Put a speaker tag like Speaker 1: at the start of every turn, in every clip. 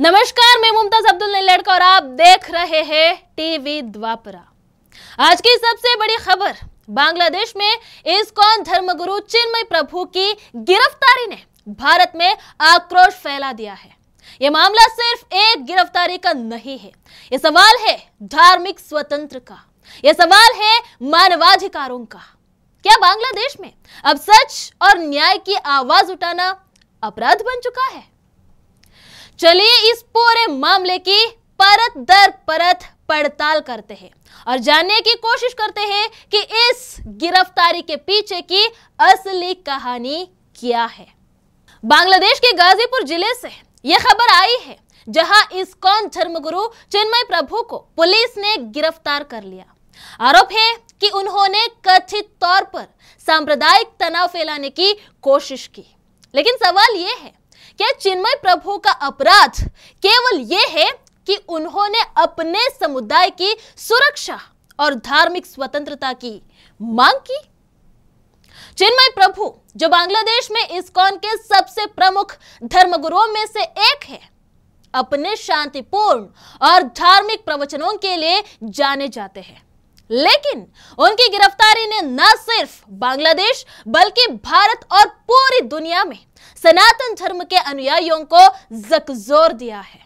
Speaker 1: नमस्कार मैं मुमताज अब्दुल लड़का और आप देख रहे हैं टीवी द्वापरा आज की सबसे बड़ी खबर बांग्लादेश में इस्कॉन धर्मगुरु चिन्मय प्रभु की गिरफ्तारी ने भारत में आक्रोश फैला दिया है यह मामला सिर्फ एक गिरफ्तारी का नहीं है यह सवाल है धार्मिक स्वतंत्र का यह सवाल है मानवाधिकारों का क्या बांग्लादेश में अब सच और न्याय की आवाज उठाना अपराध बन चुका है चलिए इस पूरे मामले की परत दर परत पड़ताल करते हैं और जानने की कोशिश करते हैं कि इस गिरफ्तारी के पीछे की असली कहानी क्या है बांग्लादेश के गाजीपुर जिले से यह खबर आई है जहां कौन धर्मगुरु चिन्मय प्रभु को पुलिस ने गिरफ्तार कर लिया आरोप है कि उन्होंने कथित तौर पर सांप्रदायिक तनाव फैलाने की कोशिश की लेकिन सवाल यह है क्या चिन्मय प्रभु का अपराध केवल ये है कि उन्होंने अपने समुदाय की सुरक्षा और धार्मिक स्वतंत्रता की मांग की चिन्मय प्रभु जो बांग्लादेश में इस्कॉन के सबसे प्रमुख धर्मगुरुओं में से एक है अपने शांतिपूर्ण और धार्मिक प्रवचनों के लिए जाने जाते हैं लेकिन उनकी गिरफ्तारी ने न सिर्फ बांग्लादेश बल्कि भारत और पूरी दुनिया में सनातन धर्म के अनुयायियों को जकजोर दिया है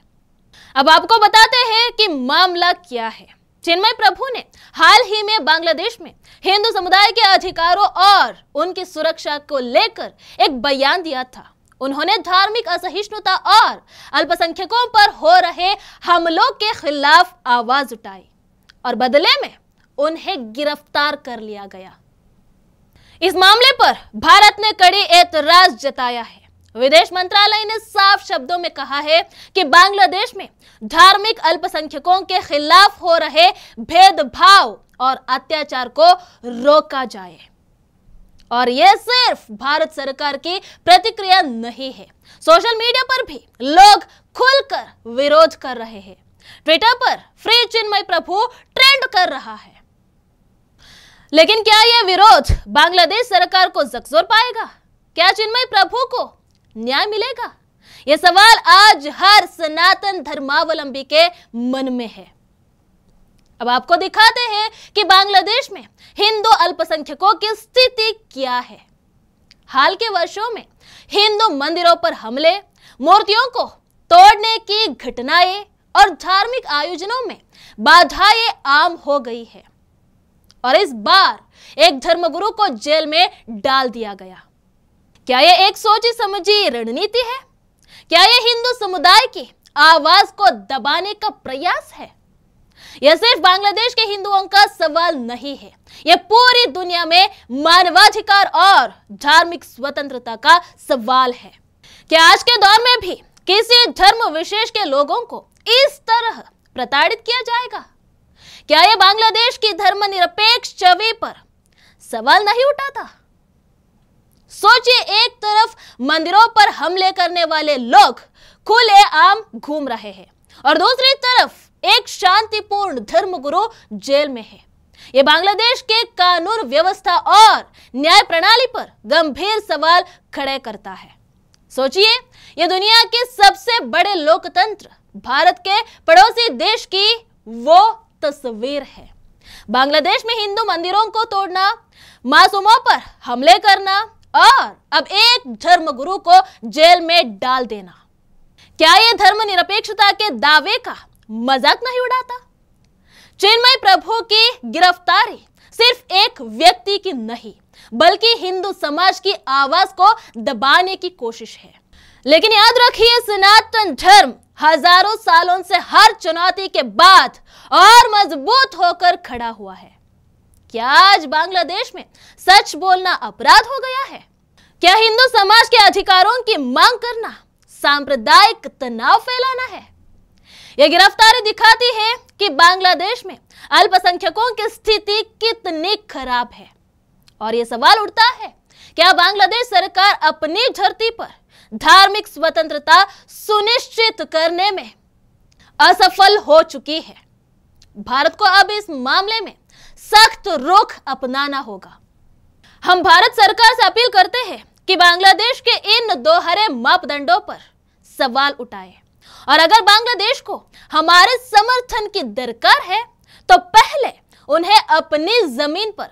Speaker 1: अब आपको बताते हैं कि मामला क्या है चिन्मय प्रभु ने हाल ही में बांग्लादेश में हिंदू समुदाय के अधिकारों और उनकी सुरक्षा को लेकर एक बयान दिया था उन्होंने धार्मिक असहिष्णुता और अल्पसंख्यकों पर हो रहे हमलों के खिलाफ आवाज उठाई और बदले में उन्हें गिरफ्तार कर लिया गया इस मामले पर भारत ने कड़ी एतराज जताया है विदेश मंत्रालय ने साफ शब्दों में कहा है कि बांग्लादेश में धार्मिक अल्पसंख्यकों के खिलाफ हो रहे भेदभाव और अत्याचार को रोका जाए और यह सिर्फ भारत सरकार की प्रतिक्रिया नहीं है सोशल मीडिया पर भी लोग खुलकर विरोध कर रहे हैं ट्विटर पर फ्री चिन्मय प्रभु ट्रेंड कर रहा है लेकिन क्या यह विरोध बांग्लादेश सरकार को जकजोर पाएगा क्या चिन्मय प्रभु को न्याय मिलेगा यह सवाल आज हर सनातन धर्मावलंबी के मन में है अब आपको दिखाते हैं कि बांग्लादेश में हिंदू अल्पसंख्यकों की स्थिति क्या है हाल के वर्षों में हिंदू मंदिरों पर हमले मूर्तियों को तोड़ने की घटनाएं और धार्मिक आयोजनों में बाधाएं आम हो गई है और इस बार एक धर्मगुरु को जेल में डाल दिया गया क्या यह एक सोची समझी रणनीति है क्या यह हिंदू समुदाय की आवाज को दबाने का प्रयास है यह सिर्फ बांग्लादेश के हिंदुओं का सवाल नहीं है यह पूरी दुनिया में मानवाधिकार और धार्मिक स्वतंत्रता का सवाल है क्या आज के दौर में भी किसी धर्म विशेष के लोगों को इस तरह प्रताड़ित किया जाएगा क्या यह बांग्लादेश की धर्मनिरपेक्ष छवि पर सवाल नहीं उठाता सोचिए एक तरफ मंदिरों पर हमले करने वाले लोग खुले आम घूम रहे हैं और दूसरी तरफ एक शांतिपूर्ण धर्मगुरु जेल में है ये बांग्लादेश के कानून व्यवस्था और न्याय प्रणाली पर गंभीर सवाल खड़े करता है सोचिए यह दुनिया के सबसे बड़े लोकतंत्र भारत के पड़ोसी देश की वो तस्वीर है बांग्लादेश में हिंदू मंदिरों को तोड़ना मासूमों पर हमले करना और अब एक धर्मगुरु को जेल में डाल देना क्या यह धर्मनिरपेक्षता के दावे का मजाक नहीं उड़ाता चिन्मय प्रभु की गिरफ्तारी सिर्फ एक व्यक्ति की नहीं बल्कि हिंदू समाज की आवाज को दबाने की कोशिश है लेकिन याद रखिए सनातन धर्म हजारों सालों से हर चुनौती के बाद और मजबूत होकर खड़ा हुआ है क्या आज बांग्लादेश में सच बोलना अपराध हो गया है क्या हिंदू समाज के अधिकारों की मांग करना सांप्रदायिक तनाव फैलाना है यह गिरफ्तारी दिखाती है कि बांग्लादेश में अल्पसंख्यकों की स्थिति कितनी खराब है और यह सवाल उठता है क्या बांग्लादेश सरकार अपनी धरती पर धार्मिक स्वतंत्रता सुनिश्चित करने में असफल हो चुकी है भारत को अब इस मामले में सख्त रुख अपनाना होगा हम भारत सरकार से अपील करते हैं कि बांग्लादेश के इन दोहरे मापदंडों पर सवाल उठाए और अगर बांग्लादेश को हमारे समर्थन की दरकार है तो पहले उन्हें अपनी जमीन पर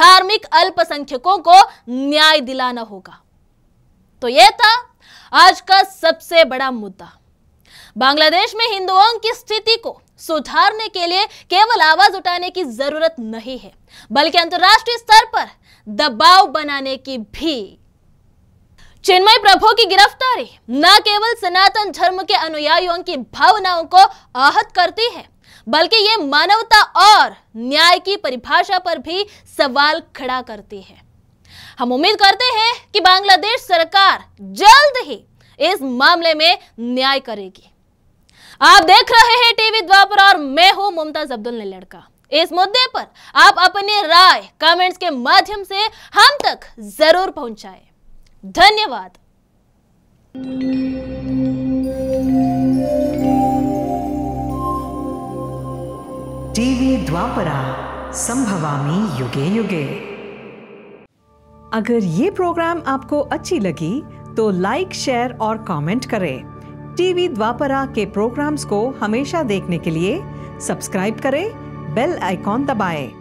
Speaker 1: धार्मिक अल्पसंख्यकों को न्याय दिलाना होगा तो यह था आज का सबसे बड़ा मुद्दा बांग्लादेश में हिंदुओं की स्थिति को सुधारने के लिए केवल आवाज उठाने की जरूरत नहीं है बल्कि अंतर्राष्ट्रीय स्तर पर दबाव बनाने की भी चिन्मय प्रभु की गिरफ्तारी न केवल सनातन धर्म के अनुयायियों की भावनाओं को आहत करती है बल्कि ये मानवता और न्याय की परिभाषा पर भी सवाल खड़ा करती है हम उम्मीद करते हैं कि बांग्लादेश सरकार जल्द ही इस मामले में न्याय करेगी आप देख रहे हैं टीवी द्वापर और मैं हूं मुमताज अब्दुल ने लड़का इस मुद्दे पर आप अपनी राय कमेंट्स के माध्यम से हम तक जरूर पहुंचाएं धन्यवाद टीवी द्वापरा संभवामी युगे युगे अगर ये प्रोग्राम आपको अच्छी लगी तो लाइक शेयर और कमेंट करें टीवी द्वापरा के प्रोग्राम्स को हमेशा देखने के लिए सब्सक्राइब करें बेल आइकॉन दबाएं।